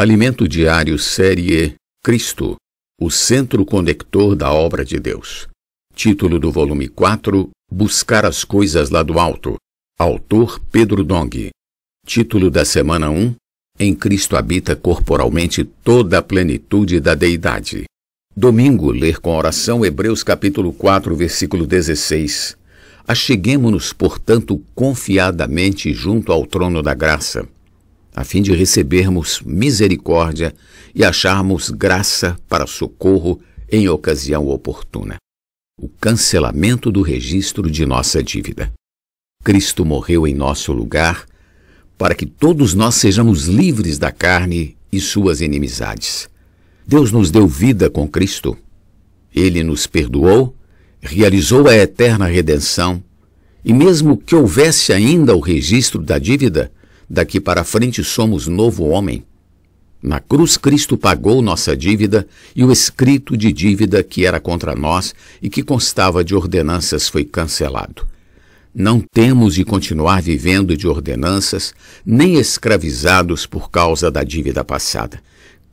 Alimento Diário Série Cristo, o centro conector da obra de Deus. Título do volume 4: Buscar as coisas lá do alto. Autor Pedro Dong. Título da semana 1: Em Cristo habita corporalmente toda a plenitude da deidade. Domingo, ler com oração Hebreus capítulo 4, versículo 16. Acheguemo-nos, portanto, confiadamente junto ao trono da graça a fim de recebermos misericórdia e acharmos graça para socorro em ocasião oportuna. O cancelamento do registro de nossa dívida. Cristo morreu em nosso lugar para que todos nós sejamos livres da carne e suas inimizades. Deus nos deu vida com Cristo. Ele nos perdoou, realizou a eterna redenção, e mesmo que houvesse ainda o registro da dívida, Daqui para frente somos novo homem. Na cruz, Cristo pagou nossa dívida e o escrito de dívida que era contra nós e que constava de ordenanças foi cancelado. Não temos de continuar vivendo de ordenanças, nem escravizados por causa da dívida passada.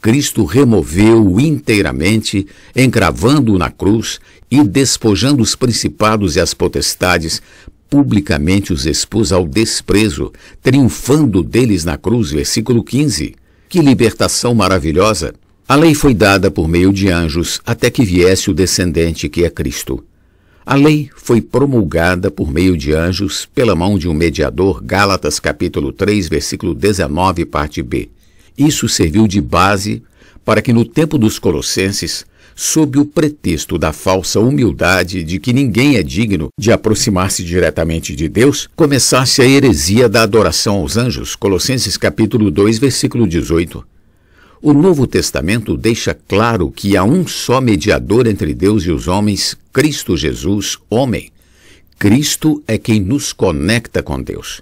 Cristo removeu-o inteiramente, encravando-o na cruz e despojando os principados e as potestades, publicamente os expus ao desprezo, triunfando deles na cruz, versículo 15. Que libertação maravilhosa! A lei foi dada por meio de anjos até que viesse o descendente que é Cristo. A lei foi promulgada por meio de anjos pela mão de um mediador, Gálatas capítulo 3, versículo 19, parte B. Isso serviu de base para que no tempo dos colossenses sob o pretexto da falsa humildade de que ninguém é digno de aproximar-se diretamente de Deus, começasse a heresia da adoração aos anjos, Colossenses capítulo 2, versículo 18. O Novo Testamento deixa claro que há um só mediador entre Deus e os homens, Cristo Jesus, homem. Cristo é quem nos conecta com Deus.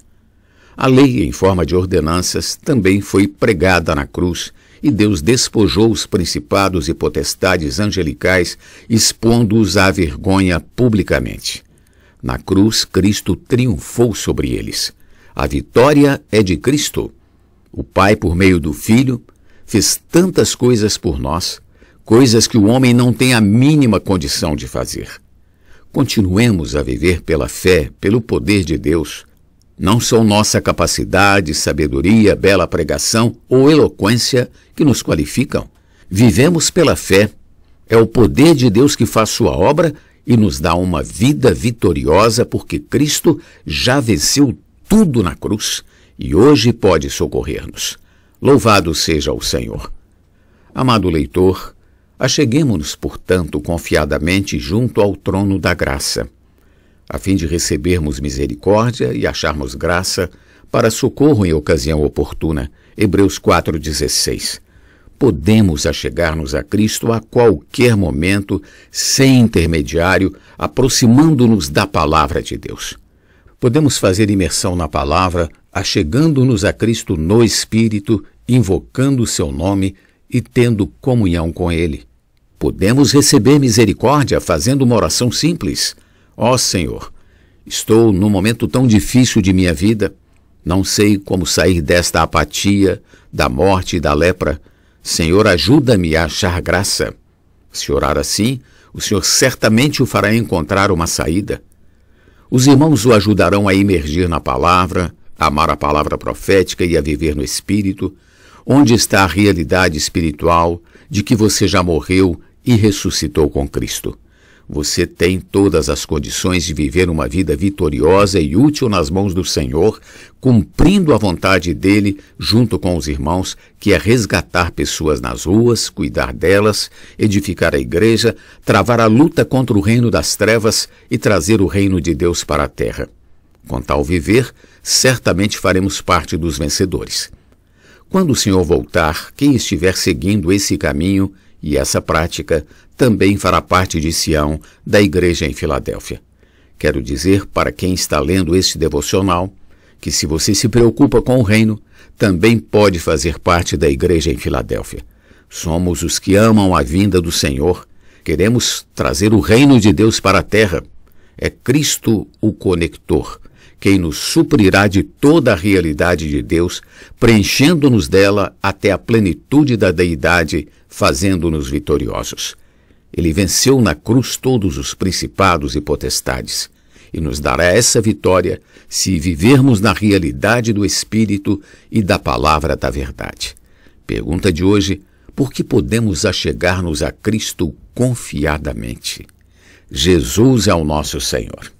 A lei, em forma de ordenanças, também foi pregada na cruz e Deus despojou os principados e potestades angelicais, expondo-os à vergonha publicamente. Na cruz, Cristo triunfou sobre eles. A vitória é de Cristo. O Pai, por meio do Filho, fez tantas coisas por nós, coisas que o homem não tem a mínima condição de fazer. Continuemos a viver pela fé, pelo poder de Deus não são nossa capacidade, sabedoria, bela pregação ou eloquência que nos qualificam. Vivemos pela fé. É o poder de Deus que faz sua obra e nos dá uma vida vitoriosa, porque Cristo já venceu tudo na cruz e hoje pode socorrer-nos. Louvado seja o Senhor. Amado leitor, acheguemos nos portanto, confiadamente junto ao trono da graça a fim de recebermos misericórdia e acharmos graça para socorro em ocasião oportuna. Hebreus 4,16. Podemos achegar-nos a Cristo a qualquer momento, sem intermediário, aproximando-nos da palavra de Deus. Podemos fazer imersão na palavra, achegando-nos a Cristo no Espírito, invocando o seu nome e tendo comunhão com Ele. Podemos receber misericórdia fazendo uma oração simples Ó oh, Senhor, estou num momento tão difícil de minha vida, não sei como sair desta apatia, da morte e da lepra. Senhor, ajuda-me a achar graça. Se orar assim, o Senhor certamente o fará encontrar uma saída. Os irmãos o ajudarão a emergir na palavra, a amar a palavra profética e a viver no espírito. Onde está a realidade espiritual de que você já morreu e ressuscitou com Cristo? Você tem todas as condições de viver uma vida vitoriosa e útil nas mãos do Senhor, cumprindo a vontade dele junto com os irmãos, que é resgatar pessoas nas ruas, cuidar delas, edificar a igreja, travar a luta contra o reino das trevas e trazer o reino de Deus para a terra. Com tal viver, certamente faremos parte dos vencedores. Quando o Senhor voltar, quem estiver seguindo esse caminho e essa prática também fará parte de Sião, da igreja em Filadélfia. Quero dizer para quem está lendo este devocional que, se você se preocupa com o reino, também pode fazer parte da igreja em Filadélfia. Somos os que amam a vinda do Senhor. Queremos trazer o reino de Deus para a terra é Cristo o conector, quem nos suprirá de toda a realidade de Deus, preenchendo-nos dela até a plenitude da deidade, fazendo-nos vitoriosos. Ele venceu na cruz todos os principados e potestades, e nos dará essa vitória se vivermos na realidade do Espírito e da palavra da verdade. Pergunta de hoje: por que podemos achegar-nos a Cristo confiadamente? Jesus é o nosso Senhor.